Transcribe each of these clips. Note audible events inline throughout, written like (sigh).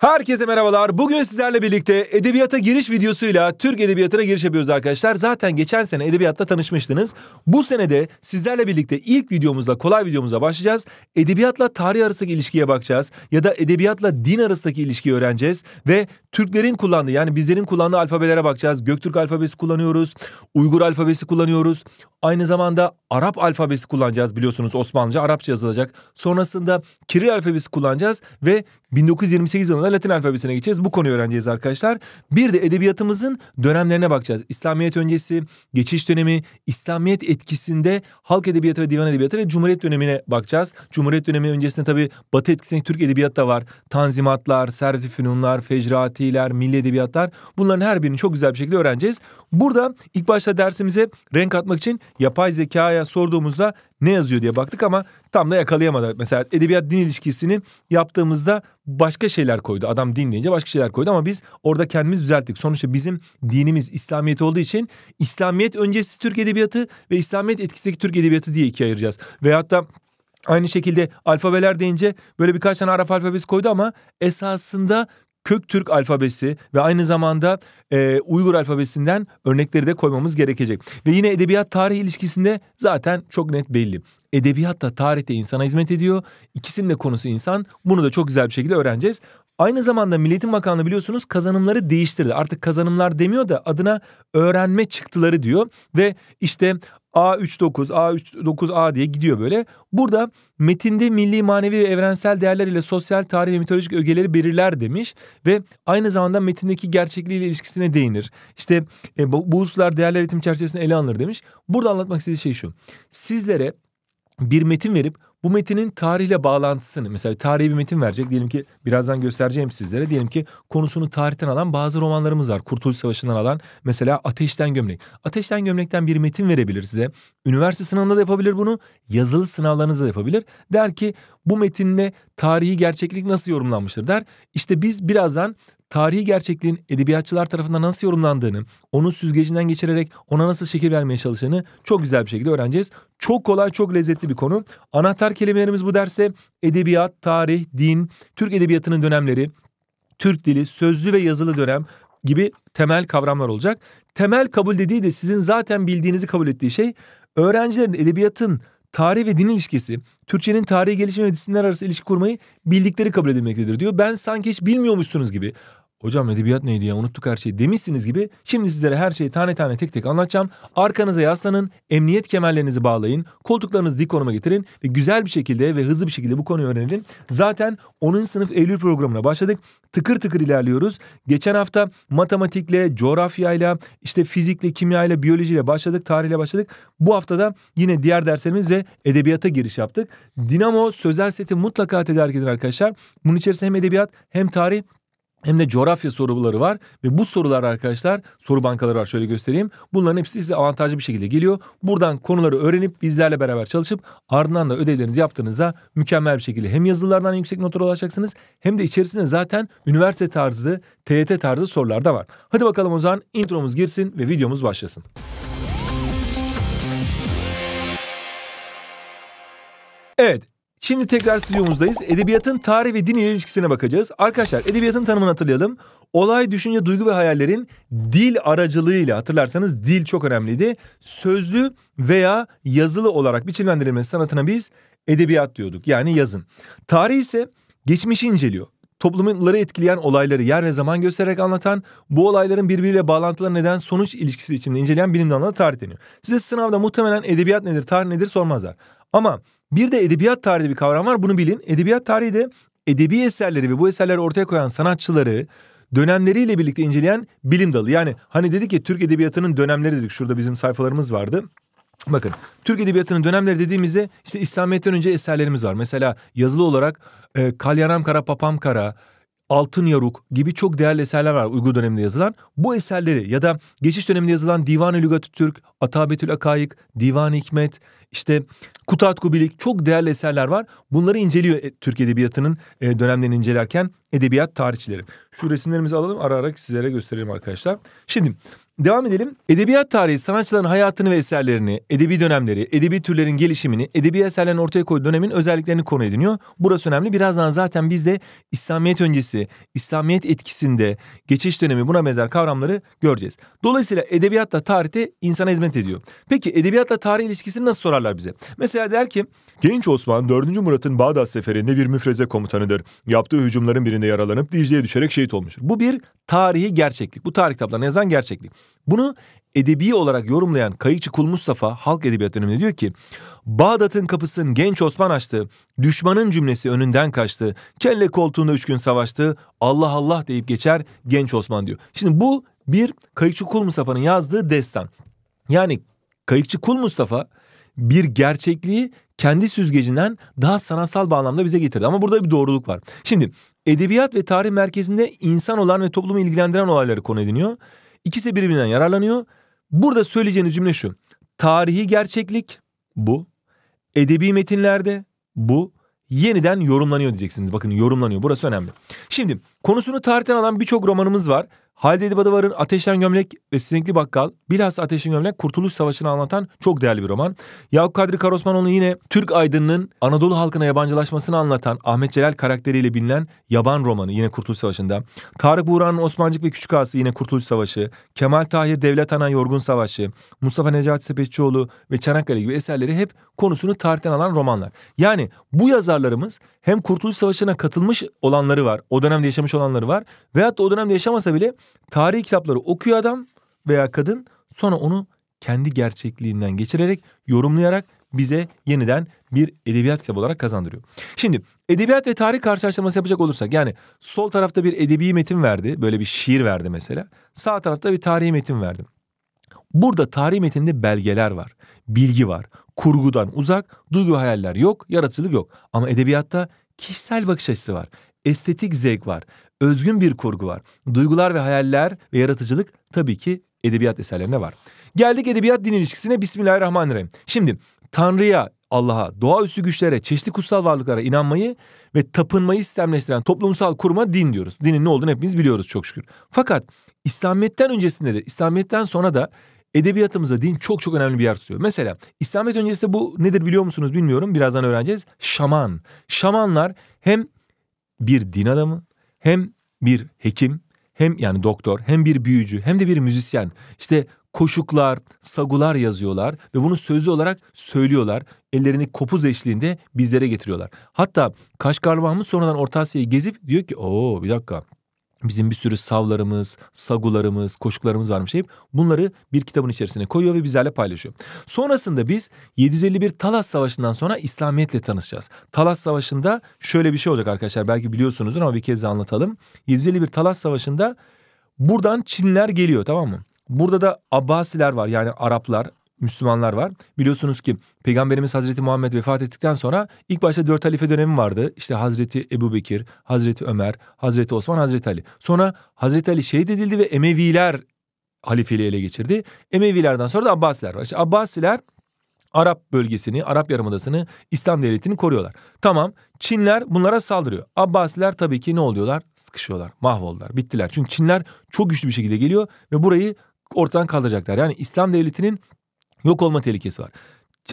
Herkese merhabalar. Bugün sizlerle birlikte edebiyata giriş videosuyla Türk edebiyatına giriş yapıyoruz arkadaşlar. Zaten geçen sene edebiyatta tanışmıştınız. Bu sene de sizlerle birlikte ilk videomuzla kolay videomuza başlayacağız. Edebiyatla tarih arasındaki ilişkiye bakacağız ya da edebiyatla din arasındaki ilişkiyi öğreneceğiz ve Türklerin kullandığı yani bizlerin kullandığı alfabelere bakacağız. Göktürk alfabesi kullanıyoruz. Uygur alfabesi kullanıyoruz. Aynı zamanda Arap alfabesi kullanacağız biliyorsunuz Osmanlıca Arapça yazılacak. Sonrasında Kiril alfabesi kullanacağız ve 1928 yılında Latin alfabesine geçeceğiz. Bu konuyu öğreneceğiz arkadaşlar. Bir de edebiyatımızın dönemlerine bakacağız. İslamiyet öncesi, geçiş dönemi, İslamiyet etkisinde halk edebiyatı ve divan edebiyatı ve Cumhuriyet dönemine bakacağız. Cumhuriyet dönemi öncesinde tabii Batı etkisinde Türk edebiyatı da var. Tanzimatlar, Servet-i Fünunlar, Fecratiler, Milli Edebiyatlar. Bunların her birini çok güzel bir şekilde öğreneceğiz. Burada ilk başta dersimize renk atmak için yapay zekaya sorduğumuzda ne yazıyor diye baktık ama tam da yakalayamadı. Mesela edebiyat din ilişkisini yaptığımızda başka şeyler koydu. Adam din deyince başka şeyler koydu ama biz orada kendimizi düzelttik. Sonuçta bizim dinimiz İslamiyet olduğu için İslamiyet öncesi Türk edebiyatı ve İslamiyet etkisindeki Türk edebiyatı diye ikiye ayıracağız. Veyahut da Aynı şekilde alfabeler deyince böyle birkaç tane Arap alfabesi koydu ama esasında kök Türk alfabesi ve aynı zamanda e, Uygur alfabesinden örnekleri de koymamız gerekecek. Ve yine edebiyat tarih ilişkisinde zaten çok net belli. Edebiyat da tarihte insana hizmet ediyor. İkisinin de konusu insan. Bunu da çok güzel bir şekilde öğreneceğiz. Aynı zamanda Milletin Bakanlığı biliyorsunuz kazanımları değiştirdi. Artık kazanımlar demiyor da adına öğrenme çıktıları diyor. Ve işte A39, A39A diye gidiyor böyle. Burada metinde milli, manevi ve evrensel değerler ile sosyal tarih ve mitolojik ögeleri belirler demiş ve aynı zamanda metindeki gerçekliğiyle ilişkisine değinir. İşte e, bu, bu hususlar değerler eğitim çerçevesinde ele alınır demiş. Burada anlatmak istediği şey şu. Sizlere bir metin verip bu metinin tarihle bağlantısını mesela tarihi bir metin verecek diyelim ki birazdan göstereceğim sizlere diyelim ki konusunu tarihten alan bazı romanlarımız var. Kurtuluş Savaşı'ndan alan mesela Ateşten Gömlek. Ateşten Gömlek'ten bir metin verebilir size. Üniversite sınavında da yapabilir bunu. Yazılı sınavlarınızda da yapabilir. Der ki bu metinle tarihi gerçeklik nasıl yorumlanmıştır der. işte biz birazdan tarihi gerçekliğin edebiyatçılar tarafından nasıl yorumlandığını, onun süzgecinden geçirerek ona nasıl şekil vermeye çalıştığını çok güzel bir şekilde öğreneceğiz. Çok kolay, çok lezzetli bir konu. Anahtar kelimelerimiz bu derse edebiyat, tarih, din, Türk edebiyatının dönemleri, Türk dili, sözlü ve yazılı dönem gibi temel kavramlar olacak. Temel kabul dediği de sizin zaten bildiğinizi kabul ettiği şey öğrencilerin edebiyatın tarih ve din ilişkisi, Türkçenin tarihi gelişimi ve disiplinler arası ilişki kurmayı bildikleri kabul edilmektedir diyor. Ben sanki hiç bilmiyormuşsunuz gibi hocam edebiyat neydi ya unuttuk her şeyi demişsiniz gibi şimdi sizlere her şeyi tane tane tek tek anlatacağım. Arkanıza yaslanın, emniyet kemerlerinizi bağlayın, koltuklarınızı dik konuma getirin ve güzel bir şekilde ve hızlı bir şekilde bu konuyu öğrenelim. Zaten 10. sınıf Eylül programına başladık. Tıkır tıkır ilerliyoruz. Geçen hafta matematikle, coğrafyayla, işte fizikle, kimyayla, biyolojiyle başladık, tarihle başladık. Bu haftada yine diğer derslerimizle edebiyata giriş yaptık. Dinamo sözel seti mutlaka tedarik edin arkadaşlar. Bunun içerisinde hem edebiyat hem tarih hem de coğrafya soruları var ve bu sorular arkadaşlar soru bankaları var şöyle göstereyim. Bunların hepsi size avantajlı bir şekilde geliyor. Buradan konuları öğrenip bizlerle beraber çalışıp ardından da ödevlerinizi yaptığınızda mükemmel bir şekilde hem yazılardan yüksek notlara ulaşacaksınız hem de içerisinde zaten üniversite tarzı, TYT tarzı sorular da var. Hadi bakalım o zaman intromuz girsin ve videomuz başlasın. Evet Şimdi tekrar stüdyomuzdayız. Edebiyatın tarih ve din ile ilişkisine bakacağız. Arkadaşlar edebiyatın tanımını hatırlayalım. Olay, düşünce, duygu ve hayallerin dil aracılığıyla hatırlarsanız dil çok önemliydi. Sözlü veya yazılı olarak biçimlendirilmesi sanatına biz edebiyat diyorduk. Yani yazın. Tarih ise geçmişi inceliyor. Toplumları etkileyen olayları yer ve zaman göstererek anlatan, bu olayların birbiriyle bağlantıları neden sonuç ilişkisi içinde inceleyen bilim dalına tarih deniyor. Size sınavda muhtemelen edebiyat nedir, tarih nedir sormazlar. Ama bir de edebiyat tarihi bir kavram var bunu bilin. Edebiyat tarihi de edebi eserleri ve bu eserleri ortaya koyan sanatçıları dönemleriyle birlikte inceleyen bilim dalı. Yani hani dedik ya Türk edebiyatının dönemleri dedik. Şurada bizim sayfalarımız vardı. Bakın Türk edebiyatının dönemleri dediğimizde işte İslamiyet'ten önce eserlerimiz var. Mesela yazılı olarak e, Kalyanam Kara, Papam Kara, Altın Yaruk gibi çok değerli eserler var Uygur döneminde yazılan. Bu eserleri ya da geçiş döneminde yazılan Divan-ı Lügat-ı Türk, Atabetül Akayık, Divan-ı Hikmet, işte Kutat Kubilik çok değerli eserler var. Bunları inceliyor e, Türk Edebiyatı'nın e, dönemlerini incelerken edebiyat tarihçileri. Şu resimlerimizi alalım ara sizlere gösterelim arkadaşlar. Şimdi devam edelim. Edebiyat tarihi sanatçıların hayatını ve eserlerini, edebi dönemleri, edebi türlerin gelişimini, edebi eserlerin ortaya koyduğu dönemin özelliklerini konu ediniyor. Burası önemli. Birazdan zaten biz de İslamiyet öncesi, İslamiyet etkisinde, geçiş dönemi buna benzer kavramları göreceğiz. Dolayısıyla edebiyatla tarihte insana hizmet ediyor. Peki edebiyatla tarih ilişkisini nasıl sorar? sorarlar bize. Mesela der ki genç Osman 4. Murat'ın Bağdat seferinde bir müfreze komutanıdır. Yaptığı hücumların birinde yaralanıp Dicle'ye düşerek şehit olmuştur. Bu bir tarihi gerçeklik. Bu tarih kitaplarına yazan gerçeklik. Bunu edebi olarak yorumlayan kayıkçı Kul Mustafa halk edebiyat döneminde diyor ki Bağdat'ın kapısını genç Osman açtı. Düşmanın cümlesi önünden kaçtı. Kelle koltuğunda üç gün savaştı. Allah Allah deyip geçer genç Osman diyor. Şimdi bu bir Kayıkçı Kul Mustafa'nın yazdığı destan. Yani Kayıkçı Kul Mustafa bir gerçekliği kendi süzgecinden daha sanatsal bağlamda bize getirdi. Ama burada bir doğruluk var. Şimdi edebiyat ve tarih merkezinde insan olan ve toplumu ilgilendiren olayları konu ediniyor. İkisi birbirinden yararlanıyor. Burada söyleyeceğiniz cümle şu. Tarihi gerçeklik bu. Edebi metinlerde bu yeniden yorumlanıyor diyeceksiniz. Bakın yorumlanıyor. Burası önemli. Şimdi konusunu tarihten alan birçok romanımız var. Halide Edip Ateşten Gömlek ve Sinekli Bakkal, bilhassa Ateşten Gömlek Kurtuluş Savaşı'nı anlatan çok değerli bir roman. Yavuk Kadri Karosmanoğlu yine Türk aydınının Anadolu halkına yabancılaşmasını anlatan Ahmet Celal karakteriyle bilinen Yaban romanı yine Kurtuluş Savaşı'nda. Tarık Buğra'nın Osmancık ve Küçük Ağası yine Kurtuluş Savaşı, Kemal Tahir Devlet Ana Yorgun Savaşı, Mustafa Necati Sepetçioğlu ve Çanakkale gibi eserleri hep konusunu tarihten alan romanlar. Yani bu yazarlarımız hem Kurtuluş Savaşı'na katılmış olanları var, o dönemde yaşamış olanları var veyahut da o dönemde yaşamasa bile Tarih kitapları okuyor adam veya kadın sonra onu kendi gerçekliğinden geçirerek, yorumlayarak bize yeniden bir edebiyat kitabı olarak kazandırıyor. Şimdi edebiyat ve tarih karşılaştırması yapacak olursak yani sol tarafta bir edebi metin verdi, böyle bir şiir verdi mesela. Sağ tarafta bir tarihi metin verdi. Burada tarih metinde belgeler var, bilgi var. Kurgudan uzak, duygu hayaller yok, yaratıcılık yok. Ama edebiyatta kişisel bakış açısı var. Estetik zevk var özgün bir kurgu var. Duygular ve hayaller ve yaratıcılık tabii ki edebiyat eserlerine var. Geldik edebiyat din ilişkisine Bismillahirrahmanirrahim. Şimdi Tanrı'ya, Allah'a, doğaüstü güçlere, çeşitli kutsal varlıklara inanmayı ve tapınmayı sistemleştiren toplumsal kurma din diyoruz. Dinin ne olduğunu hepimiz biliyoruz çok şükür. Fakat İslamiyet'ten öncesinde de, İslamiyet'ten sonra da edebiyatımızda din çok çok önemli bir yer tutuyor. Mesela İslamiyet öncesinde bu nedir biliyor musunuz bilmiyorum. Birazdan öğreneceğiz. Şaman. Şamanlar hem bir din adamı hem bir hekim hem yani doktor hem bir büyücü hem de bir müzisyen işte koşuklar, sagular yazıyorlar ve bunu sözlü olarak söylüyorlar. Ellerini kopuz eşliğinde bizlere getiriyorlar. Hatta Kaşgarlı Mahmut sonradan Orta Asya'yı gezip diyor ki ooo bir dakika bizim bir sürü savlarımız, sagularımız, koşuklarımız varmış hep bunları bir kitabın içerisine koyuyor ve bizlerle paylaşıyor. Sonrasında biz 751 Talas Savaşı'ndan sonra İslamiyet'le tanışacağız. Talas Savaşı'nda şöyle bir şey olacak arkadaşlar belki biliyorsunuzdur ama bir kez de anlatalım. 751 Talas Savaşı'nda buradan Çinler geliyor tamam mı? Burada da Abbasiler var yani Araplar Müslümanlar var. Biliyorsunuz ki Peygamberimiz Hazreti Muhammed vefat ettikten sonra ilk başta dört halife dönemi vardı. İşte Hazreti Ebu Bekir, Hazreti Ömer, Hazreti Osman, Hazreti Ali. Sonra Hazreti Ali şehit edildi ve Emeviler halifeliği ele geçirdi. Emevilerden sonra da Abbasiler var. İşte Abbasiler Arap bölgesini, Arap Yarımadası'nı, İslam devletini koruyorlar. Tamam Çinler bunlara saldırıyor. Abbasiler tabii ki ne oluyorlar? Sıkışıyorlar, mahvoldular, bittiler. Çünkü Çinler çok güçlü bir şekilde geliyor ve burayı ortadan kaldıracaklar. Yani İslam devletinin Yok olma tehlikesi var.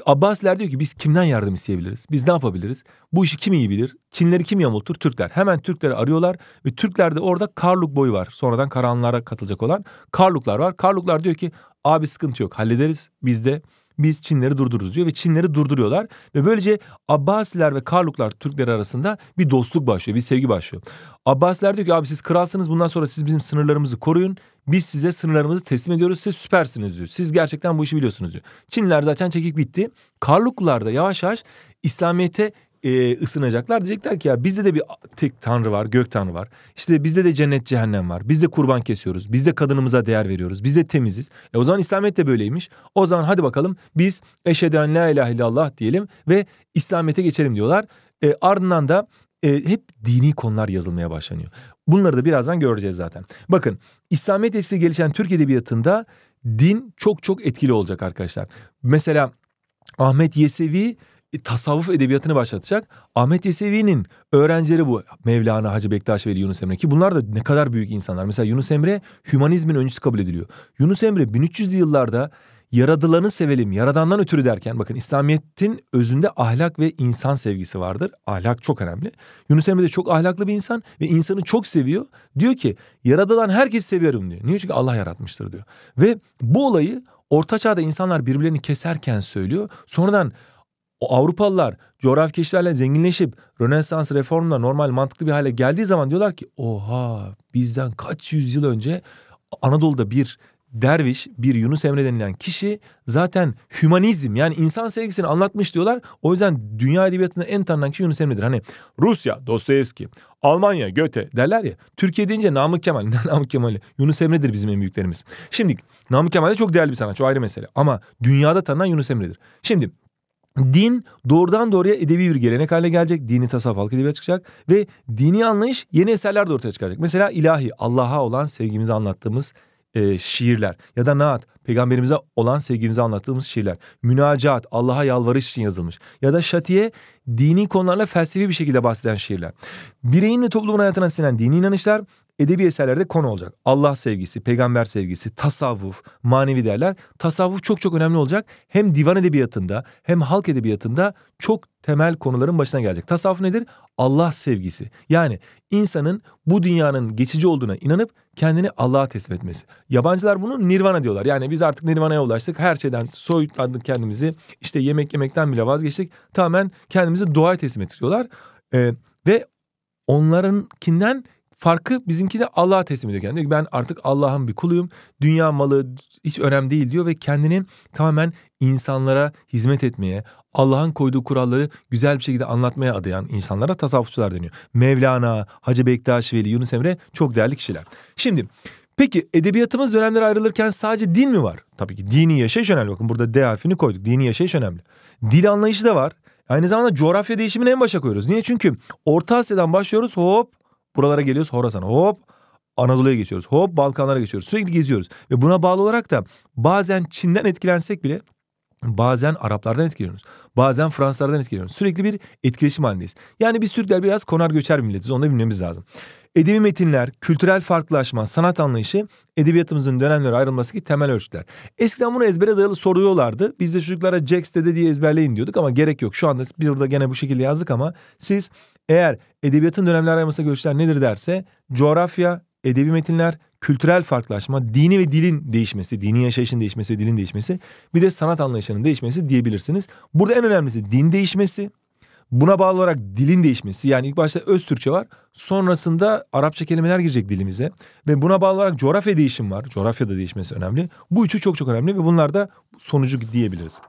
Abbasiler diyor ki biz kimden yardım isteyebiliriz? Biz ne yapabiliriz? Bu işi kim iyi bilir? Çinleri kim yamultur? Türkler. Hemen Türkleri arıyorlar ve Türkler de orada Karluk boyu var. Sonradan Karahanlılara katılacak olan Karluklar var. Karluklar diyor ki abi sıkıntı yok hallederiz. Biz de biz Çinleri durdururuz diyor ve Çinleri durduruyorlar. Ve böylece Abbasiler ve Karluklar Türkler arasında bir dostluk başlıyor, bir sevgi başlıyor. Abbasiler diyor ki abi siz kralsınız bundan sonra siz bizim sınırlarımızı koruyun. Biz size sınırlarımızı teslim ediyoruz. Siz süpersiniz diyor. Siz gerçekten bu işi biliyorsunuz diyor. Çinler zaten çekik bitti. Karluklar da yavaş yavaş İslamiyet'e e, ısınacaklar. Diyecekler ki ya bizde de bir tek tanrı var, gök tanrı var. İşte bizde de cennet cehennem var. Biz de kurban kesiyoruz. Biz de kadınımıza değer veriyoruz. Biz de temiziz. E o zaman İslamiyet de böyleymiş. O zaman hadi bakalım biz eşheden la ilahe illallah diyelim ve İslamiyet'e geçelim diyorlar. E, ardından da e, hep dini konular yazılmaya başlanıyor. Bunları da birazdan göreceğiz zaten. Bakın İslamiyet etkisi gelişen Türk Edebiyatı'nda din çok çok etkili olacak arkadaşlar. Mesela Ahmet Yesevi tasavvuf edebiyatını başlatacak. Ahmet Yesevi'nin öğrencileri bu Mevlana, Hacı Bektaş Veli, Yunus Emre ki bunlar da ne kadar büyük insanlar. Mesela Yunus Emre hümanizmin öncüsü kabul ediliyor. Yunus Emre 1300 yıllarda yaradılanı sevelim, yaradandan ötürü derken bakın İslamiyet'in özünde ahlak ve insan sevgisi vardır. Ahlak çok önemli. Yunus Emre de çok ahlaklı bir insan ve insanı çok seviyor. Diyor ki yaradılan herkesi seviyorum diyor. Niye? Çünkü Allah yaratmıştır diyor. Ve bu olayı Orta Çağ'da insanlar birbirlerini keserken söylüyor. Sonradan o Avrupalılar coğrafi keşiflerle zenginleşip Rönesans reformla normal mantıklı bir hale geldiği zaman diyorlar ki oha bizden kaç yüzyıl önce Anadolu'da bir derviş bir Yunus Emre denilen kişi zaten hümanizm yani insan sevgisini anlatmış diyorlar. O yüzden dünya edebiyatında en tanınan kişi Yunus Emre'dir. Hani Rusya Dostoyevski, Almanya Göte derler ya. Türkiye deyince Namık Kemal. (laughs) Namık Kemal Yunus Emre'dir bizim en büyüklerimiz. Şimdi Namık Kemal de çok değerli bir sanatçı o ayrı mesele. Ama dünyada tanınan Yunus Emre'dir. Şimdi din doğrudan doğruya edebi bir gelenek haline gelecek. Dini tasavvuf halk edebiyat çıkacak ve dini anlayış yeni eserler de ortaya çıkacak. Mesela ilahi Allah'a olan sevgimizi anlattığımız e, şiirler ya da naat peygamberimize olan sevgimizi anlattığımız şiirler. Münacat Allah'a yalvarış için yazılmış ya da şatiye dini konularla felsefi bir şekilde bahseden şiirler. Bireyin ve toplumun hayatına sinen dini inanışlar edebi eserlerde konu olacak. Allah sevgisi, peygamber sevgisi, tasavvuf, manevi değerler. Tasavvuf çok çok önemli olacak. Hem divan edebiyatında hem halk edebiyatında çok temel konuların başına gelecek. Tasavvuf nedir? Allah sevgisi. Yani insanın bu dünyanın geçici olduğuna inanıp kendini Allah'a teslim etmesi. Yabancılar bunu nirvana diyorlar. Yani biz artık nirvana'ya ulaştık. Her şeyden soyutladık kendimizi. İşte yemek yemekten bile vazgeçtik. Tamamen kendimizi doğaya teslim ettik Ee, ve onlarınkinden Farkı bizimki de Allah'a teslim ediyor kendini. Ben artık Allah'ın bir kuluyum. Dünya malı hiç önemli değil diyor ve kendini tamamen insanlara hizmet etmeye, Allah'ın koyduğu kuralları güzel bir şekilde anlatmaya adayan insanlara tasavvufçular deniyor. Mevlana, Hacı Bektaş Veli, Yunus Emre çok değerli kişiler. Şimdi Peki edebiyatımız dönemlere ayrılırken sadece din mi var? Tabii ki dini yaşayış önemli. Bakın burada D harfini koyduk. Dini yaşayış önemli. Dil anlayışı da var. Aynı zamanda coğrafya değişimini en başa koyuyoruz. Niye? Çünkü Orta Asya'dan başlıyoruz hop buralara geliyoruz Horasan, hop Anadolu'ya geçiyoruz. Hop Balkanlara geçiyoruz. Sürekli geziyoruz. Ve buna bağlı olarak da bazen Çin'den etkilensek bile Bazen Araplardan etkileniyoruz. Bazen Fransızlardan etkileniyoruz. Sürekli bir etkileşim halindeyiz. Yani biz Türkler biraz konar göçer bir milletiz. Onu da bilmemiz lazım. Edebi metinler, kültürel farklılaşma, sanat anlayışı edebiyatımızın dönemlere gibi temel ölçütler. Eskiden bunu ezbere dayalı soruyorlardı. Biz de çocuklara Jax dede diye ezberleyin diyorduk ama gerek yok. Şu anda bir burada gene bu şekilde yazdık ama siz eğer edebiyatın dönemler ayrılmasındaki ölçütler nedir derse coğrafya, edebi metinler, kültürel farklılaşma, dini ve dilin değişmesi, dini yaşayışın değişmesi ve dilin değişmesi, bir de sanat anlayışının değişmesi diyebilirsiniz. Burada en önemlisi din değişmesi, Buna bağlı olarak dilin değişmesi yani ilk başta öz Türkçe var sonrasında Arapça kelimeler girecek dilimize ve buna bağlı olarak coğrafya değişim var. Coğrafyada değişmesi önemli. Bu üçü çok çok önemli ve bunlar da sonucu diyebiliriz.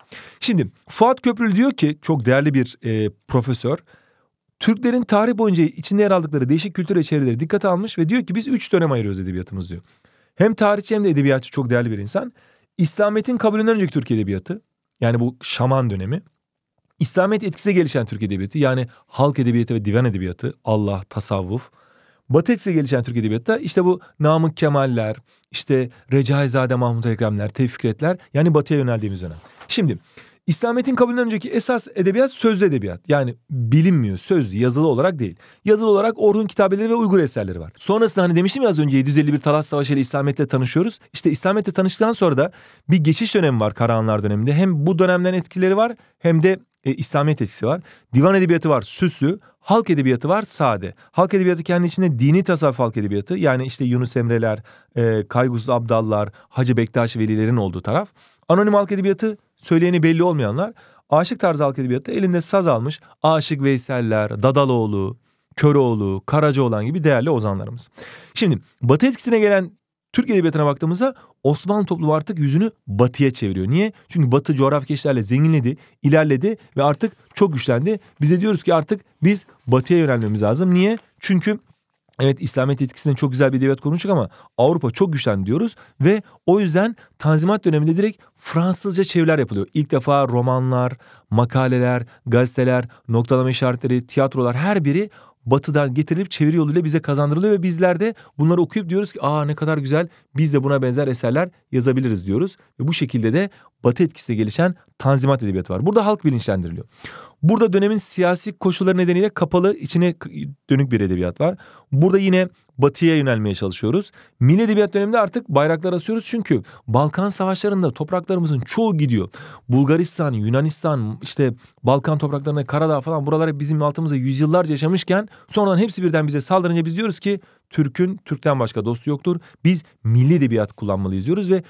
Şimdi Fuat Köprülü diyor ki çok değerli bir e, profesör. Türklerin tarih boyunca içinde yer aldıkları değişik kültür ve dikkate almış ve diyor ki biz üç dönem ayırıyoruz edebiyatımız diyor. Hem tarihçi hem de edebiyatçı çok değerli bir insan. İslamiyet'in kabulünden önceki Türk edebiyatı yani bu şaman dönemi. İslamiyet etkisiyle gelişen Türk Edebiyatı yani halk edebiyatı ve divan edebiyatı, Allah, tasavvuf. Batı etkisiyle gelişen Türk Edebiyatı da işte bu Namık Kemaller, işte Recaizade Mahmut Ekremler, Tevfikretler yani Batı'ya yöneldiğimiz dönem. Şimdi İslamiyet'in kabulünden önceki esas edebiyat sözlü edebiyat. Yani bilinmiyor sözlü yazılı olarak değil. Yazılı olarak Orhun kitabeleri ve Uygur eserleri var. Sonrasında hani demiştim ya az önce 751 Talas Savaşı ile İslamiyet'le tanışıyoruz. İşte İslamiyet'le tanıştıktan sonra da bir geçiş dönemi var Karahanlar döneminde. Hem bu dönemden etkileri var hem de e, İslamiyet etkisi var. Divan edebiyatı var süslü. Halk edebiyatı var sade. Halk edebiyatı kendi içinde dini tasavvuf halk edebiyatı. Yani işte Yunus Emre'ler, e, Kaygusuz Abdallar, Hacı Bektaş Velilerin olduğu taraf. Anonim halk edebiyatı söyleyeni belli olmayanlar. Aşık tarzı halk edebiyatı elinde saz almış. Aşık Veyseller, Dadaloğlu, Köroğlu, Karacaoğlan gibi değerli ozanlarımız. Şimdi Batı etkisine gelen Türk Edebiyatı'na baktığımızda Osmanlı toplumu artık yüzünü batıya çeviriyor. Niye? Çünkü batı coğrafya işlerle zenginledi, ilerledi ve artık çok güçlendi. Bize diyoruz ki artık biz batıya yönelmemiz lazım. Niye? Çünkü Evet İslamiyet etkisinden çok güzel bir devlet konuştuk ama Avrupa çok güçlendi diyoruz ve o yüzden Tanzimat döneminde direkt Fransızca çeviriler yapılıyor. İlk defa romanlar, makaleler, gazeteler, noktalama işaretleri, tiyatrolar her biri batıdan getirilip çeviri yoluyla bize kazandırılıyor ve bizler de bunları okuyup diyoruz ki aa ne kadar güzel biz de buna benzer eserler yazabiliriz diyoruz. Ve bu şekilde de Batı etkisiyle gelişen tanzimat edebiyatı var. Burada halk bilinçlendiriliyor. Burada dönemin siyasi koşulları nedeniyle kapalı içine dönük bir edebiyat var. Burada yine batıya yönelmeye çalışıyoruz. Milli edebiyat döneminde artık bayraklar asıyoruz çünkü Balkan savaşlarında topraklarımızın çoğu gidiyor. Bulgaristan, Yunanistan, işte Balkan topraklarında Karadağ falan buralara bizim altımızda yüzyıllarca yaşamışken sonradan hepsi birden bize saldırınca biz diyoruz ki Türk'ün Türk'ten başka dostu yoktur. Biz milli edebiyat kullanmalıyız diyoruz ve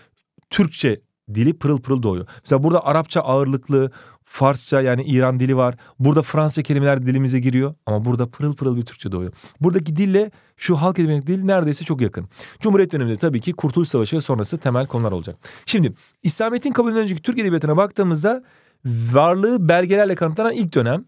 Türkçe dili pırıl pırıl doğuyor. Mesela burada Arapça ağırlıklı, Farsça yani İran dili var. Burada Fransızca kelimeler dilimize giriyor ama burada pırıl pırıl bir Türkçe doğuyor. Buradaki dille şu halk edebiyatı dili neredeyse çok yakın. Cumhuriyet döneminde tabii ki Kurtuluş Savaşı sonrası temel konular olacak. Şimdi İslamiyet'in kabulünden önceki Türk edebiyatına baktığımızda varlığı belgelerle kanıtlanan ilk dönem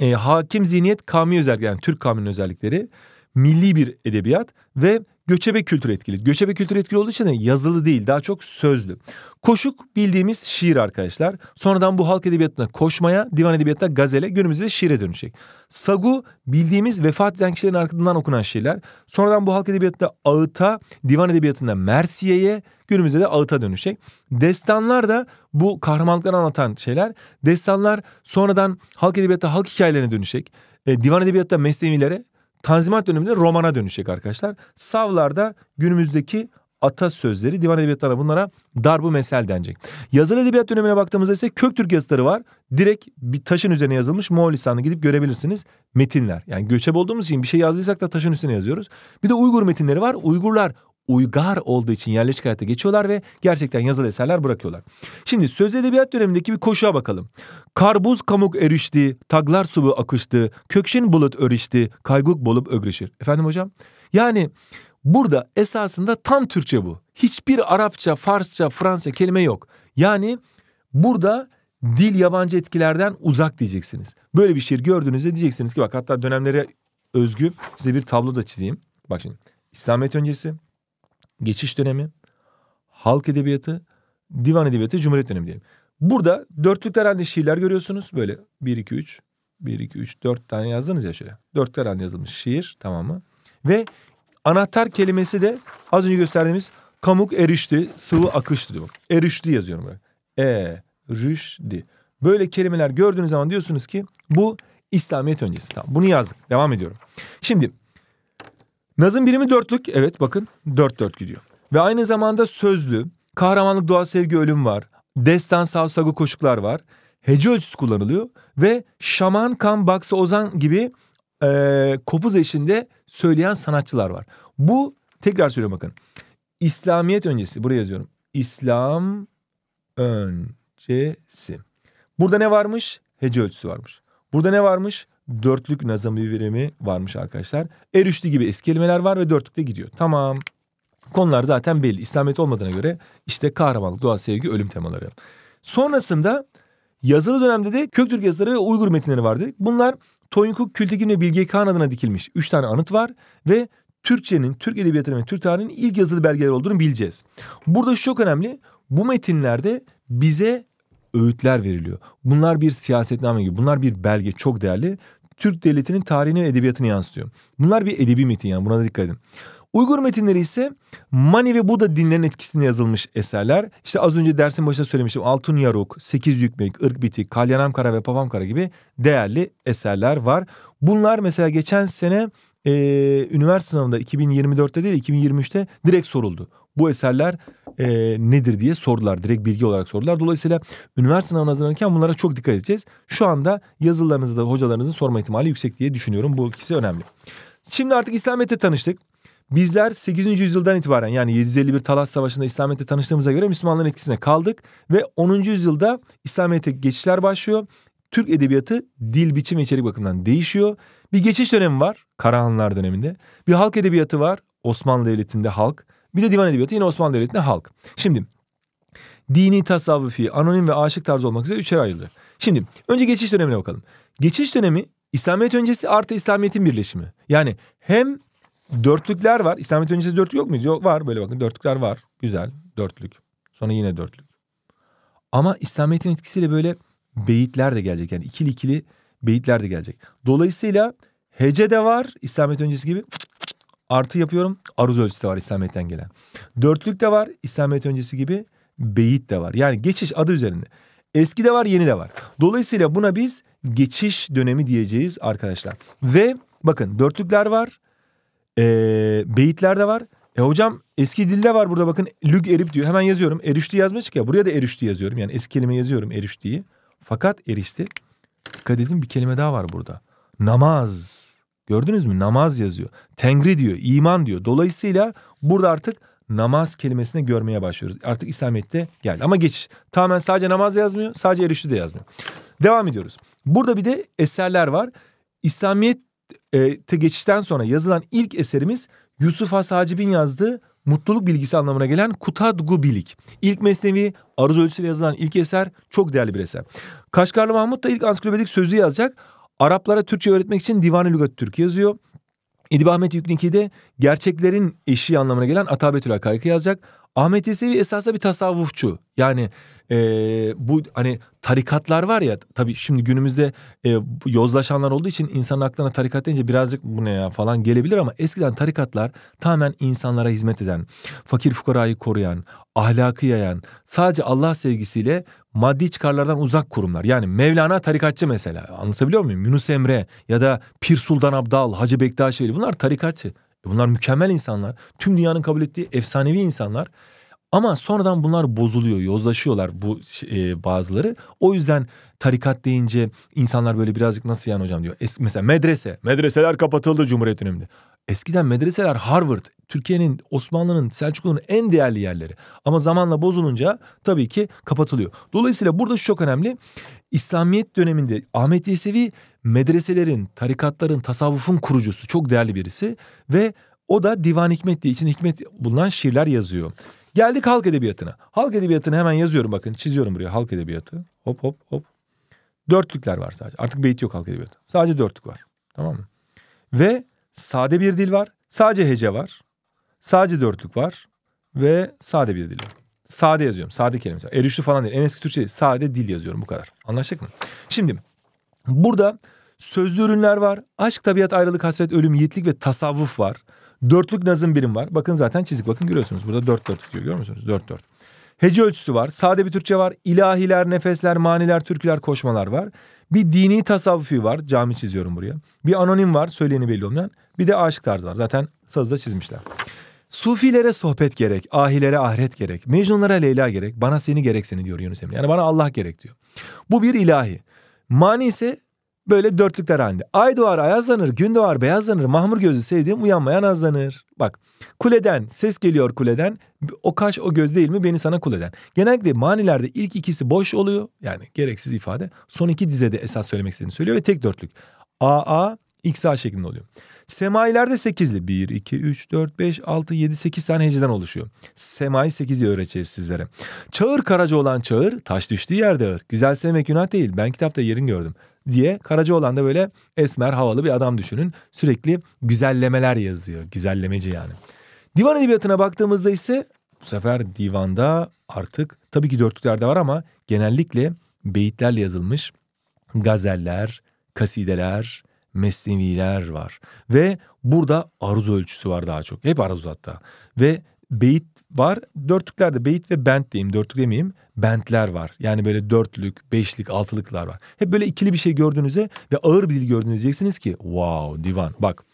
e, hakim zihniyet kavmi özellikleri yani Türk kavminin özellikleri milli bir edebiyat ve göçebe kültür etkili. Göçebe kültür etkili olduğu için yazılı değil daha çok sözlü. Koşuk bildiğimiz şiir arkadaşlar. Sonradan bu halk edebiyatına koşmaya, divan edebiyatına gazele, günümüzde de şiire dönüşecek. Sagu bildiğimiz vefat eden kişilerin ardından okunan şiirler. Sonradan bu halk edebiyatında ağıta, divan edebiyatında mersiye'ye, günümüzde de ağıta dönüşecek. Destanlar da bu kahramanlıkları anlatan şeyler. Destanlar sonradan halk edebiyatta halk hikayelerine dönüşecek. E, divan edebiyatta mesnevilere, Tanzimat döneminde romana dönüşecek arkadaşlar. Savlarda günümüzdeki atasözleri divan edebiyatlarına bunlara darbu mesel denecek. Yazılı edebiyat dönemine baktığımızda ise Köktürk yazıtları var. Direkt bir taşın üzerine yazılmış Moğolistan'da gidip görebilirsiniz metinler. Yani göçebe olduğumuz için bir şey yazdıysak da taşın üstüne yazıyoruz. Bir de Uygur metinleri var. Uygurlar uygar olduğu için yerleşik hayata geçiyorlar ve gerçekten yazılı eserler bırakıyorlar. Şimdi söz edebiyat dönemindeki bir koşuya bakalım. Karbuz kamuk erişti, taglar subu akıştı, kökşin bulut örişti, kayguk bolup ögreşir. Efendim hocam? Yani burada esasında tam Türkçe bu. Hiçbir Arapça, Farsça, Fransızca kelime yok. Yani burada dil yabancı etkilerden uzak diyeceksiniz. Böyle bir şiir gördüğünüzde diyeceksiniz ki bak hatta dönemlere özgü size bir tablo da çizeyim. Bak şimdi İslamiyet öncesi, geçiş dönemi, halk edebiyatı, divan edebiyatı, cumhuriyet dönemi diyelim. Burada dörtlükler halinde şiirler görüyorsunuz. Böyle Bir iki üç, bir iki üç dört tane yazdınız ya şöyle. Dörtlükler halinde yazılmış şiir tamamı. Ve anahtar kelimesi de az önce gösterdiğimiz kamuk erişti, sıvı akıştı diyor. Erişti yazıyorum böyle. E, rüşdi. Böyle kelimeler gördüğünüz zaman diyorsunuz ki bu İslamiyet öncesi. Tamam bunu yazdık. Devam ediyorum. Şimdi Naz'ın birimi dörtlük. Evet bakın dört dört gidiyor. Ve aynı zamanda sözlü, kahramanlık, doğa, sevgi, ölüm var. Destan, sav, sagu, koşuklar var. Hece ölçüsü kullanılıyor. Ve şaman, kan, baksı, ozan gibi e, kopuz eşinde söyleyen sanatçılar var. Bu tekrar söylüyorum bakın. İslamiyet öncesi. Buraya yazıyorum. İslam öncesi. Burada ne varmış? Hece ölçüsü varmış. Burada ne varmış? dörtlük nazami birimi varmış arkadaşlar. Er üçlü gibi eski kelimeler var ve dörtlükte gidiyor. Tamam. Konular zaten belli. İslamiyet olmadığına göre işte kahramanlık, doğa, sevgi, ölüm temaları. Sonrasında yazılı dönemde de Köktürk yazıları ve Uygur metinleri vardı. Bunlar Toynkuk, Kültekin ve Bilge Kağan adına dikilmiş. Üç tane anıt var ve Türkçenin, Türk Edebiyatı'nın ve Türk tarihinin ilk yazılı belgeler olduğunu bileceğiz. Burada şu çok önemli. Bu metinlerde bize öğütler veriliyor. Bunlar bir siyasetname gibi. Bunlar bir belge. Çok değerli. Türk devletinin tarihini ve edebiyatını yansıtıyor. Bunlar bir edebi metin yani buna da dikkat edin. Uygur metinleri ise Mani ve Buda dinlerin etkisinde yazılmış eserler. İşte az önce dersin başında söylemiştim. Altın Yaruk, Sekiz Yükmek, Irk Biti, Kalyanam Kara ve Papam Kara gibi değerli eserler var. Bunlar mesela geçen sene e, üniversite sınavında 2024'te değil 2023'te direkt soruldu bu eserler e, nedir diye sordular. Direkt bilgi olarak sordular. Dolayısıyla üniversite sınavına hazırlanırken bunlara çok dikkat edeceğiz. Şu anda yazılarınızı da hocalarınızın sorma ihtimali yüksek diye düşünüyorum. Bu ikisi önemli. Şimdi artık İslamiyet'te tanıştık. Bizler 8. yüzyıldan itibaren yani 751 Talas Savaşı'nda İslamiyet'le tanıştığımıza göre Müslümanların etkisine kaldık. Ve 10. yüzyılda İslamiyet'e geçişler başlıyor. Türk edebiyatı dil, biçim ve içerik bakımından değişiyor. Bir geçiş dönemi var Karahanlar döneminde. Bir halk edebiyatı var Osmanlı Devleti'nde halk. Bir de divan edebiyatı yine Osmanlı Devleti'nde halk. Şimdi dini, tasavvufi, anonim ve aşık tarzı olmak üzere üçer ayrıldı. Şimdi önce geçiş dönemine bakalım. Geçiş dönemi İslamiyet öncesi artı İslamiyet'in birleşimi. Yani hem dörtlükler var. İslamiyet öncesi dörtlük yok muydu? Yok var böyle bakın dörtlükler var. Güzel dörtlük. Sonra yine dörtlük. Ama İslamiyet'in etkisiyle böyle beyitler de gelecek. Yani ikili ikili beyitler de gelecek. Dolayısıyla hece de var İslamiyet öncesi gibi. Artı yapıyorum. Aruz ölçüsü de var İslamiyet'ten gelen. Dörtlük de var İslamiyet öncesi gibi. Beyit de var. Yani geçiş adı üzerinde. Eski de var yeni de var. Dolayısıyla buna biz geçiş dönemi diyeceğiz arkadaşlar. Ve bakın dörtlükler var. E, beyitler de var. E hocam eski dilde var burada bakın lüg erip diyor. Hemen yazıyorum. Erişti yazmıştık ya. Buraya da erişti yazıyorum. Yani eski kelime yazıyorum eriştiyi. Fakat erişti. Dikkat edin bir kelime daha var burada. Namaz. Gördünüz mü? Namaz yazıyor. Tengri diyor, iman diyor. Dolayısıyla burada artık namaz kelimesini görmeye başlıyoruz. Artık İslamiyet'te geldi. Ama geçiş. Tamamen sadece namaz yazmıyor, sadece erişti de yazmıyor. Devam ediyoruz. Burada bir de eserler var. İslamiyet'e geçişten sonra yazılan ilk eserimiz Yusuf Has Hacib'in yazdığı mutluluk bilgisi anlamına gelen Kutadgu Bilik. İlk mesnevi arzu ölçüsüyle yazılan ilk eser çok değerli bir eser. Kaşgarlı Mahmut da ilk ansiklopedik sözü yazacak. Araplara Türkçe öğretmek için Divan-ı Lügat Türk yazıyor. İdibahmet Ahmet Yükniki de gerçeklerin eşi anlamına gelen Atabetül Hakayk'ı yazacak. Ahmet Yesevi esasında bir tasavvufçu. Yani e, bu hani tarikatlar var ya tabii şimdi günümüzde e, yozlaşanlar olduğu için insanın aklına tarikat deyince birazcık bu ne ya falan gelebilir ama eskiden tarikatlar tamamen insanlara hizmet eden, fakir fukarayı koruyan, ahlakı yayan, sadece Allah sevgisiyle maddi çıkarlardan uzak kurumlar. Yani Mevlana tarikatçı mesela. Anlatabiliyor muyum? Yunus Emre ya da Pir Sultan Abdal, Hacı Bektaş Veli, bunlar tarikatçı. E bunlar mükemmel insanlar. Tüm dünyanın kabul ettiği efsanevi insanlar. Ama sonradan bunlar bozuluyor, yozlaşıyorlar bu e, bazıları. O yüzden tarikat deyince insanlar böyle birazcık nasıl yani hocam diyor. Es, mesela medrese, medreseler kapatıldı Cumhuriyet döneminde. Eskiden medreseler Harvard, Türkiye'nin, Osmanlı'nın, Selçuklu'nun en değerli yerleri. Ama zamanla bozulunca tabii ki kapatılıyor. Dolayısıyla burada şu çok önemli. İslamiyet döneminde Ahmet Yesevi medreselerin, tarikatların, tasavvufun kurucusu. Çok değerli birisi ve o da Divan Hikmet diye için hikmet bulunan şiirler yazıyor. Geldik halk edebiyatına. Halk edebiyatını hemen yazıyorum bakın çiziyorum buraya halk edebiyatı. Hop hop hop. Dörtlükler var sadece. Artık beyit yok halk edebiyatı. Sadece dörtlük var. Tamam mı? Ve sade bir dil var. Sadece hece var. Sadece dörtlük var. Ve sade bir dil var. Sade yazıyorum. Sade kelimesi. Erişli falan değil. En eski Türkçe değil. Sade dil yazıyorum bu kadar. Anlaştık mı? Şimdi burada sözlü ürünler var. Aşk, tabiat, ayrılık, hasret, ölüm, yiğitlik ve tasavvuf var. Dörtlük nazım birim var. Bakın zaten çizik bakın görüyorsunuz. Burada dört dört diyor görüyor musunuz? Dört dört. Hece ölçüsü var. Sade bir Türkçe var. İlahiler, nefesler, maniler, türküler, koşmalar var. Bir dini tasavvufi var. Cami çiziyorum buraya. Bir anonim var. Söyleyeni belli olmayan. Bir de aşık tarzı var. Zaten sazda çizmişler. Sufilere sohbet gerek, ahilere ahiret gerek, Mecnunlara Leyla gerek, bana seni gerek seni diyor Yunus Emre. Yani bana Allah gerek diyor. Bu bir ilahi. Mani ise Böyle dörtlükler halinde. Ay doğar ayazlanır, gün doğar beyazlanır, mahmur gözü sevdiğim uyanmayan azlanır. Bak kuleden ses geliyor kuleden. O kaş o göz değil mi beni sana kuleden. Genellikle manilerde ilk ikisi boş oluyor. Yani gereksiz ifade. Son iki dizede esas söylemek istediğini söylüyor ve tek dörtlük. AA XA şeklinde oluyor. Semailerde sekizli. bir, iki, üç, dört, beş, altı, yedi, sekiz tane heceden oluşuyor. Semai sekizi öğreteceğiz sizlere. Çağır karaca olan çağır, taş düştüğü yerde ağır. Güzel sevmek günah değil. Ben kitapta yerin gördüm diye olan da böyle esmer havalı bir adam düşünün. Sürekli güzellemeler yazıyor. Güzellemeci yani. Divan edebiyatına baktığımızda ise bu sefer divanda artık tabii ki dörtlükler de var ama genellikle beyitlerle yazılmış gazeller, kasideler, mesneviler var. Ve burada aruz ölçüsü var daha çok. Hep aruz hatta. Ve beyit var. Dörtlüklerde beyit ve bent diyeyim, dörtlük demeyeyim. Bentler var. Yani böyle dörtlük, beşlik, altılıklar var. Hep böyle ikili bir şey gördüğünüzde ve ağır bir dil gördüğünüzde diyeceksiniz ki wow divan bak.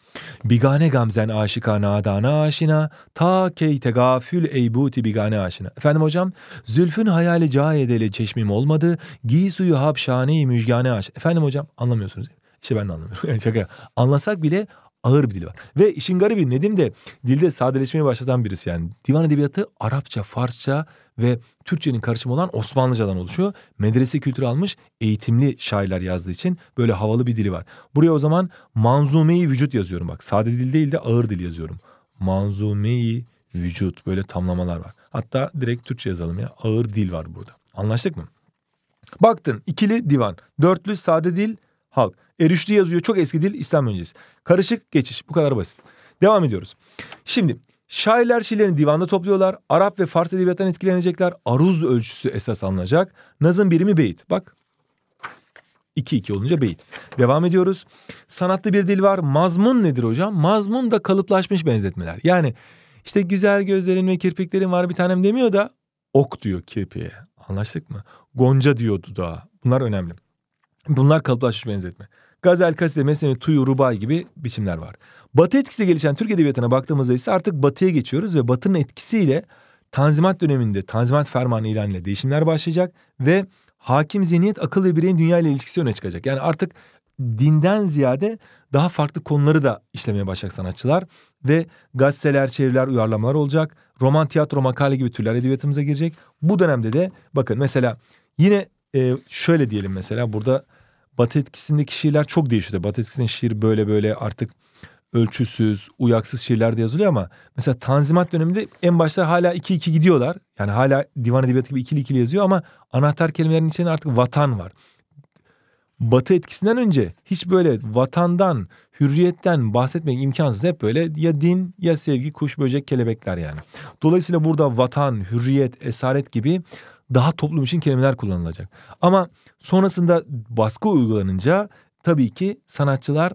Bigane gamzen aşikana nadana aşina ta key tegafül eybuti bigane aşina. Efendim hocam zülfün hayali cahedeli çeşmim olmadı gi suyu habşani müjgane aş. Efendim hocam anlamıyorsunuz. İşte ben de anlamıyorum. (laughs) Yani şaka. Anlasak bile ağır bir dili var. Ve işin garibi Nedim de dilde sadeleşmeyi başlatan birisi yani. Divan edebiyatı Arapça, Farsça ve Türkçenin karışımı olan Osmanlıcadan oluşuyor. Medrese kültürü almış eğitimli şairler yazdığı için böyle havalı bir dili var. Buraya o zaman manzumeyi vücut yazıyorum bak. Sade dil değil de ağır dil yazıyorum. Manzumeyi vücut böyle tamlamalar var. Hatta direkt Türkçe yazalım ya. Ağır dil var burada. Anlaştık mı? Baktın ikili divan, dörtlü sade dil halk. Erişli yazıyor. Çok eski dil İslam öncesi. Karışık geçiş. Bu kadar basit. Devam ediyoruz. Şimdi şairler şiirlerini divanda topluyorlar. Arap ve Fars edebiyatından etkilenecekler. Aruz ölçüsü esas alınacak. Nazım birimi beyit. Bak 2-2 olunca beyit. Devam ediyoruz. Sanatlı bir dil var. Mazmun nedir hocam? Mazmun da kalıplaşmış benzetmeler. Yani işte güzel gözlerin ve kirpiklerin var bir tanem demiyor da ok diyor kirpiğe. Anlaştık mı? Gonca diyor dudağa. Bunlar önemli. Bunlar kalıplaşmış benzetme. Gazel, Kaside, Mesnevi, Tuyu, Rubay gibi biçimler var. Batı etkisi gelişen Türk Edebiyatı'na baktığımızda ise artık Batı'ya geçiyoruz ve Batı'nın etkisiyle Tanzimat döneminde Tanzimat Fermanı ilanıyla değişimler başlayacak ve hakim zihniyet akıl ve bireyin dünya ile ilişkisi öne çıkacak. Yani artık dinden ziyade daha farklı konuları da işlemeye başlayacak sanatçılar ve gazeteler, çeviriler, uyarlamalar olacak. Roman, tiyatro, makale gibi türler edebiyatımıza girecek. Bu dönemde de bakın mesela yine e, şöyle diyelim mesela burada Batı etkisindeki şiirler çok değişiyor. Batı etkisinin şiir böyle böyle artık ölçüsüz, uyaksız şiirler de yazılıyor ama mesela Tanzimat döneminde en başta hala 2-2 gidiyorlar. Yani hala divan edebiyatı gibi ikili ikili yazıyor ama anahtar kelimelerin içinde artık vatan var. Batı etkisinden önce hiç böyle vatandan, hürriyetten bahsetmek imkansız. Hep böyle ya din ya sevgi, kuş, böcek, kelebekler yani. Dolayısıyla burada vatan, hürriyet, esaret gibi daha toplum için kelimeler kullanılacak. Ama sonrasında baskı uygulanınca tabii ki sanatçılar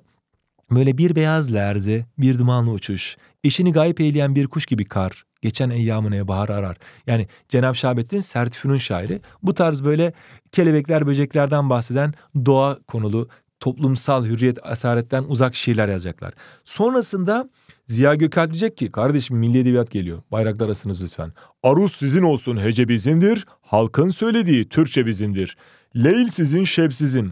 böyle bir beyaz lerdi, bir dumanlı uçuş, eşini gayip eyleyen bir kuş gibi kar, geçen eyyamına bahar arar. Yani Cenab-ı Şahabettin Sertifü'nün şairi. Bu tarz böyle kelebekler, böceklerden bahseden doğa konulu toplumsal hürriyet esaretten uzak şiirler yazacaklar. Sonrasında Ziya Gökalp diyecek ki kardeşim milli edebiyat geliyor. Bayraklar asınız lütfen. Arus sizin olsun hece bizimdir. Halkın söylediği Türkçe bizimdir. Leyl sizin şeb sizin.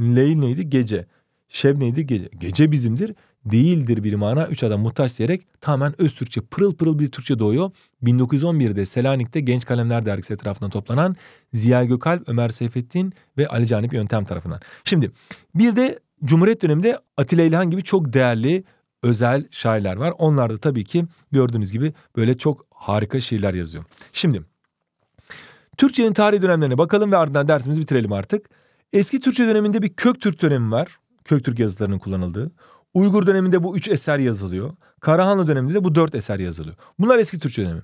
Leyl neydi? Gece. Şeb neydi? Gece. Gece bizimdir değildir bir mana üç adam muhtaç diyerek tamamen öz Türkçe pırıl pırıl bir Türkçe doğuyor. 1911'de Selanik'te Genç Kalemler Dergisi etrafında toplanan Ziya Gökalp, Ömer Seyfettin ve Ali Canip Yöntem tarafından. Şimdi bir de Cumhuriyet döneminde Atilla İlhan gibi çok değerli özel şairler var. Onlar da tabii ki gördüğünüz gibi böyle çok harika şiirler yazıyor. Şimdi Türkçenin tarihi dönemlerine bakalım ve ardından dersimizi bitirelim artık. Eski Türkçe döneminde bir kök Türk dönemi var. Kök Türk yazıtlarının kullanıldığı. Uygur döneminde bu üç eser yazılıyor. Karahanlı döneminde de bu dört eser yazılıyor. Bunlar eski Türkçe dönemi.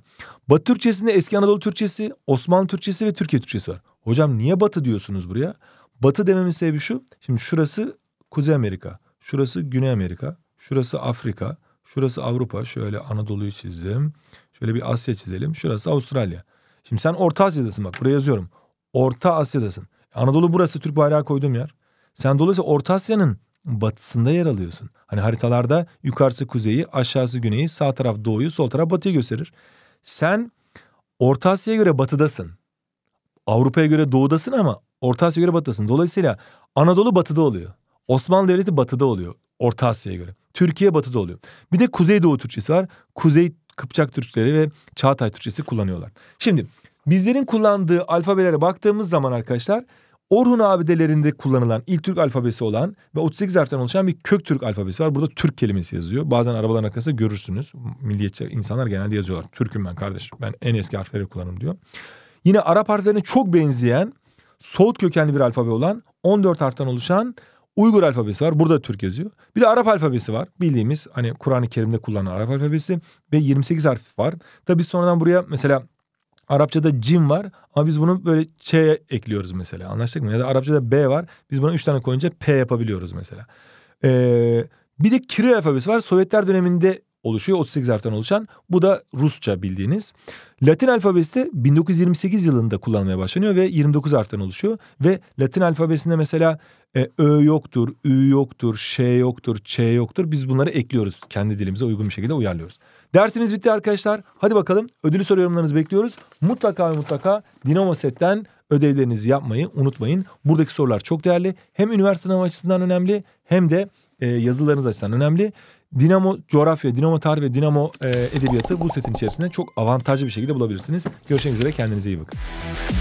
Batı Türkçesinde eski Anadolu Türkçesi, Osmanlı Türkçesi ve Türkiye Türkçesi var. Hocam niye Batı diyorsunuz buraya? Batı dememin sebebi şu. Şimdi şurası Kuzey Amerika, şurası Güney Amerika, şurası Afrika, şurası Avrupa. Şöyle Anadolu'yu çizdim. Şöyle bir Asya çizelim. Şurası Avustralya. Şimdi sen Orta Asya'dasın bak buraya yazıyorum. Orta Asya'dasın. Anadolu burası Türk bayrağı koyduğum yer. Sen dolayısıyla Orta Asya'nın batısında yer alıyorsun. Hani haritalarda yukarısı kuzeyi, aşağısı güneyi, sağ taraf doğuyu, sol taraf batıyı gösterir. Sen Orta Asya'ya göre batıdasın. Avrupa'ya göre doğudasın ama Orta Asya'ya göre batıdasın. Dolayısıyla Anadolu batıda oluyor. Osmanlı Devleti batıda oluyor Orta Asya'ya göre. Türkiye batıda oluyor. Bir de Kuzeydoğu Türkçesi var. Kuzey Kıpçak Türkçeleri ve Çağatay Türkçesi kullanıyorlar. Şimdi bizlerin kullandığı alfabelere baktığımız zaman arkadaşlar Orhun abidelerinde kullanılan ilk Türk alfabesi olan ve 38 harften oluşan bir kök Türk alfabesi var. Burada Türk kelimesi yazıyor. Bazen arabaların arkasında görürsünüz. Milliyetçi insanlar genelde yazıyorlar. Türk'üm ben kardeş. Ben en eski harfleri kullanırım diyor. Yine Arap harflerine çok benzeyen Soğut kökenli bir alfabe olan 14 harften oluşan Uygur alfabesi var. Burada Türk yazıyor. Bir de Arap alfabesi var. Bildiğimiz hani Kur'an-ı Kerim'de kullanılan Arap alfabesi ve 28 harf var. Tabii sonradan buraya mesela Arapçada cim var ama biz bunu böyle ç ekliyoruz mesela. Anlaştık mı? Ya da Arapçada b var. Biz buna üç tane koyunca p yapabiliyoruz mesela. Ee, bir de Kiril alfabesi var. Sovyetler döneminde oluşuyor. 38 harften oluşan. Bu da Rusça bildiğiniz. Latin alfabesi de 1928 yılında kullanmaya başlanıyor ve 29 harften oluşuyor. Ve Latin alfabesinde mesela e, Ö yoktur, Ü yoktur, Ş yoktur, Ç yoktur. Biz bunları ekliyoruz. Kendi dilimize uygun bir şekilde uyarlıyoruz. Dersimiz bitti arkadaşlar. Hadi bakalım ödülü soru yorumlarınızı bekliyoruz. Mutlaka ve mutlaka Dinamo Set'ten ödevlerinizi yapmayı unutmayın. Buradaki sorular çok değerli. Hem üniversite sınavı açısından önemli hem de e, yazılarınız açısından önemli. Dinamo coğrafya, Dinamo tarih ve Dinamo e, edebiyatı bu setin içerisinde çok avantajlı bir şekilde bulabilirsiniz. Görüşmek üzere kendinize iyi bakın.